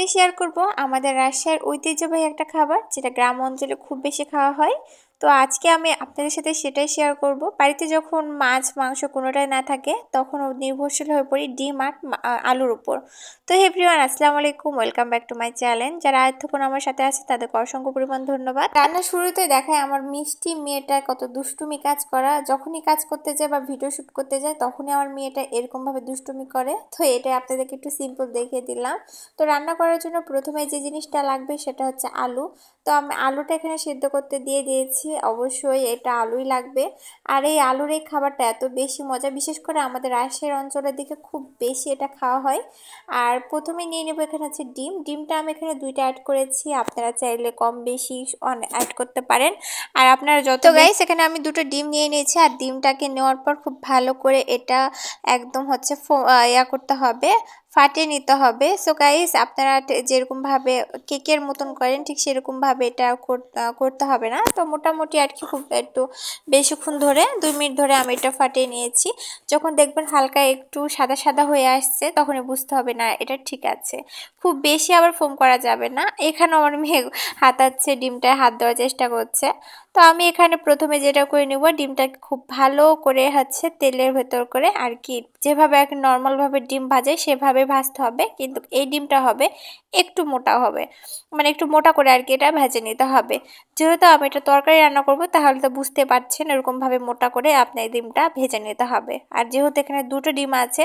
আজকে শেয়ার করব আমাদের রাজশাহীর ঐতিহ্যবাহী একটা খাবার যেটা গ্রাম অঞ্চলে খুব বেশি খাওয়া হয় তো আজকে আমি আপনাদের সাথে সেটাই শেয়ার করব বাড়িতে যখন মাছ মাংস কোনোটাই না থাকে তখন নির্ভরশীল হয়ে পড়ি ডিম আর আলুর উপর তো হেভরিওয়ান আসসালামু আলাইকুম welcome back to my channel যারা এতক্ষণ আমার সাথে আছে তাদেরকে অসংখ্য পরিমাণ ধন্যবাদ রান্না শুরুতে দেখায় আমার মিষ্টি মেয়েটার কত দুষ্টুমি কাজ করা যখনই কাজ করতে যায় বা ভিডিও শ্যুট করতে যায় তখনই আমার মেয়েটা এরকমভাবে দুষ্টুমি করে তো এটা আপনাদেরকে একটু সিম্পল দেখিয়ে দিলাম তো রান্না করার জন্য প্রথমে যে জিনিসটা লাগবে সেটা হচ্ছে আলু তো আমি আলুটা এখানে সেদ্ধ করতে দিয়ে দিয়েছি আছে অবশ্যই এটা আলুই লাগবে আর এই আলুর এই খাবারটা এত বেশি মজা বিশেষ করে আমাদের রাজশাহীর অঞ্চলের দিকে খুব বেশি এটা খাওয়া হয় আর প্রথমে নিয়ে নেবো এখানে হচ্ছে ডিম ডিমটা আমি এখানে দুইটা অ্যাড করেছি আপনারা চাইলে কম বেশি অ্যাড করতে পারেন আর আপনারা যত গাই সেখানে আমি দুটো ডিম নিয়ে নিয়েছি আর ডিমটাকে নেওয়ার পর খুব ভালো করে এটা একদম হচ্ছে ইয়া করতে হবে ফাটিয়ে নিতে হবে সো গাইস আপনারা যেরকমভাবে কেকের মতন করেন ঠিক সেরকমভাবে এটা করতে হবে না তো মোটামুটি আর কি খুব একটু বেশিক্ষণ ধরে দুই মিনিট ধরে আমি এটা ফাটিয়ে নিয়েছি যখন দেখবেন হালকা একটু সাদা সাদা হয়ে আসছে তখনই বুঝতে হবে না এটা ঠিক আছে খুব বেশি আবার ফোম করা যাবে না এখানে আমার মেয়ে হাতাচ্ছে ডিমটায় হাত দেওয়ার চেষ্টা করছে তো আমি এখানে প্রথমে যেটা করে নেব ডিমটাকে খুব ভালো করে হচ্ছে তেলের ভেতর করে আর কি যেভাবে এক নর্মালভাবে ডিম ভাজে সেভাবে ভাজতে হবে কিন্তু এই ডিমটা হবে একটু মোটা হবে মানে একটু মোটা করে আর কি এটা ভেজে নিতে হবে যেহেতু আমি এটা তরকারি রান্না করব তাহলে তো বুঝতে পারছেন এরকমভাবে মোটা করে আপনার ডিমটা ভেজে নিতে হবে আর যেহেতু এখানে দুটো ডিম আছে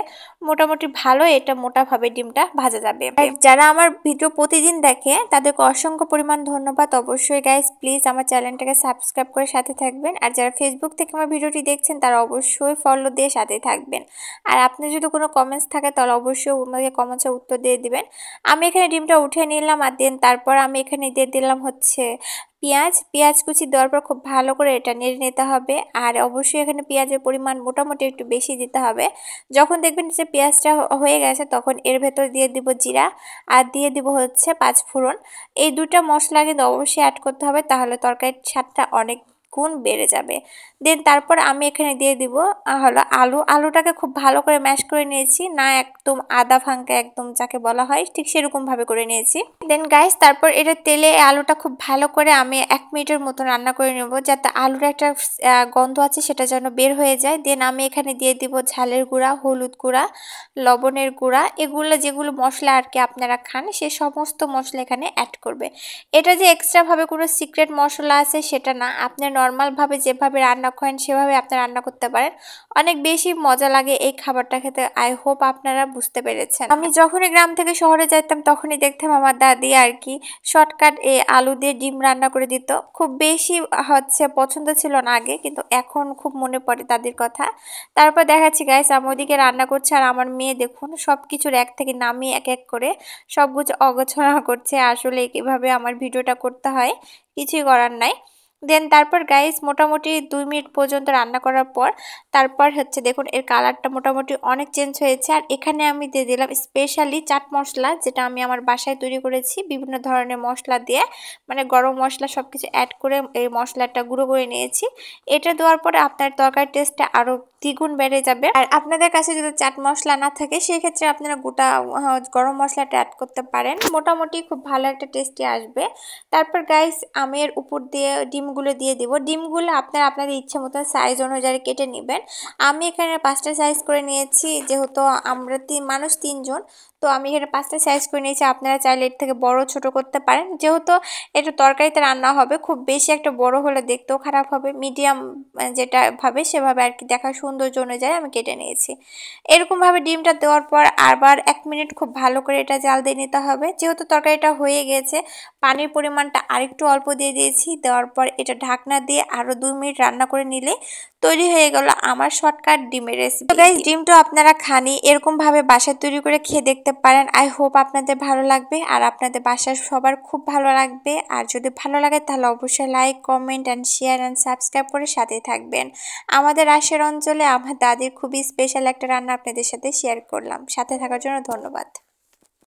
মোটামুটি ভালো এটা মোটাভাবে ডিমটা ভাজা যাবে যারা আমার ভিডিও প্রতিদিন দেখে তাদেরকে অসংখ্য পরিমাণ ধন্যবাদ অবশ্যই গাইজ প্লিজ আমার চ্যানেলটাকে সাবস্ক্রাইব করে সাথে থাকবেন আর যারা ফেসবুক থেকে আমার ভিডিওটি দেখছেন তারা অবশ্যই ফলো দিয়ে সাথে থাকবেন আর আপনি যদি কোনো কমেন্টস থাকে তাহলে অবশ্যই আমাকে কমেন্টসে উত্তর দিয়ে দিবেন আমি এখানে ডিমটা উঠে নিলাম আর দেন তারপর আমি এখানে দিয়ে দিলাম হচ্ছে পেঁয়াজ পেঁয়াজ কুচি দেওয়ার পর খুব ভালো করে এটা নেড়ে নিতে হবে আর অবশ্যই এখানে পেঁয়াজের পরিমাণ মোটামুটি একটু বেশি দিতে হবে যখন দেখবেন যে পেঁয়াজটা হয়ে গেছে তখন এর ভেতর দিয়ে দিব জিরা আর দিয়ে দিব হচ্ছে পাঁচ ফোড়ন এই দুটা মশলা কিন্তু অবশ্যই অ্যাড করতে হবে তাহলে তরকারির স্বাদটা অনেক গুণ বেড়ে যাবে দেন তারপর আমি এখানে দিয়ে দিব হলো আলু আলুটাকে খুব ভালো করে ম্যাশ করে নিয়েছি না একদম আদা ভাঙ্কা একদম যাকে বলা হয় ঠিক সেরকমভাবে করে নিয়েছি দেন গাইস তারপর এটা তেলে আলুটা খুব ভালো করে আমি এক মিনিটের মতন রান্না করে নেব যাতে আলুর একটা গন্ধ আছে সেটা যেন বের হয়ে যায় দেন আমি এখানে দিয়ে দিব ঝালের গুঁড়া হলুদ গুঁড়া লবণের গুঁড়া এগুলো যেগুলো মশলা আর কি আপনারা খান সে সমস্ত মশলা এখানে অ্যাড করবে এটা যে এক্সট্রাভাবে কোনো সিক্রেট মশলা আছে সেটা না আপনার নর্মালভাবে যেভাবে রান্না করেন সেভাবে আপনি রান্না করতে পারেন অনেক বেশি মজা লাগে এই খাবারটা খেতে আই হোপ আপনারা বুঝতে পেরেছেন আমি যখনই গ্রাম থেকে শহরে যাইতাম তখনই দেখতাম আমার দাদি আর কি শর্টকাট এ আলু দিয়ে ডিম রান্না করে দিত খুব বেশি হচ্ছে পছন্দ ছিল না আগে কিন্তু এখন খুব মনে পড়ে দাদির কথা তারপর দেখাচ্ছি গাইস আমি ওদিকে রান্না করছে আর আমার মেয়ে দেখুন সব কিছুর এক থেকে নামিয়ে এক এক করে সব কিছু অগোছনা করছে আসলে কিভাবে আমার ভিডিওটা করতে হয় কিছুই করার নাই দেন তারপর গাইস মোটামুটি দুই মিনিট পর্যন্ত রান্না করার পর তারপর হচ্ছে দেখুন এর কালারটা মোটামুটি অনেক চেঞ্জ হয়েছে আর এখানে আমি দিয়ে দিলাম স্পেশালি চাট মশলা যেটা আমি আমার বাসায় তৈরি করেছি বিভিন্ন ধরনের মশলা দিয়ে মানে গরম মশলা সব কিছু অ্যাড করে এই মশলাটা গুঁড়ো করে নিয়েছি এটা দেওয়ার পরে আপনার তরকারি টেস্টটা আরও দ্বিগুণ বেড়ে যাবে আর আপনাদের কাছে যদি চাট মশলা না থাকে সেক্ষেত্রে আপনারা গোটা গরম মশলাটা অ্যাড করতে পারেন মোটামুটি খুব ভালো একটা টেস্টি আসবে তারপর গাইস আমের উপর দিয়ে ডিম ডিমগুলো দিয়ে দিব ডিমগুলো আপনারা আপনাদের ইচ্ছা মতো সাইজ অনুযায়ী কেটে নেবেন আমি এখানে পাঁচটা সাইজ করে নিয়েছি যেহেতু আমরা তিন মানুষ তিনজন তো আমি এখানে পাঁচটা সাইজ করে নিয়েছি আপনারা চাইলে এর থেকে বড় ছোট করতে পারেন যেহেতু এটা তরকারিতে রান্না হবে খুব বেশি একটা বড় হলে দেখতেও খারাপ হবে মিডিয়াম মানে যেটা ভাবে সেভাবে আর কি দেখা জন্য যায় আমি কেটে নিয়েছি এরকমভাবে ডিমটা দেওয়ার পর আবার এক মিনিট খুব ভালো করে এটা জাল দিয়ে নিতে হবে যেহেতু তরকারিটা হয়ে গেছে পানির পরিমাণটা আরেকটু অল্প দিয়ে দিয়েছি দেওয়ার পর এটা ঢাকনা দিয়ে আরও দুই মিনিট রান্না করে নিলে তৈরি হয়ে গেল আমার শর্টকাট ডিমের রেসিপি ডিমটা আপনারা খানি এরকমভাবে বাসা তৈরি করে খেয়ে দেখতে পারেন আই হোপ আপনাদের ভালো লাগবে আর আপনাদের বাসার সবার খুব ভালো লাগবে আর যদি ভালো লাগে তাহলে অবশ্যই like comment and share and subscribe করে সাথে থাকবেন আমাদের আশের অঞ্চলে আমার দাদির খুবই স্পেশাল একটা রান্না আপনাদের সাথে শেয়ার করলাম সাথে থাকার জন্য ধন্যবাদ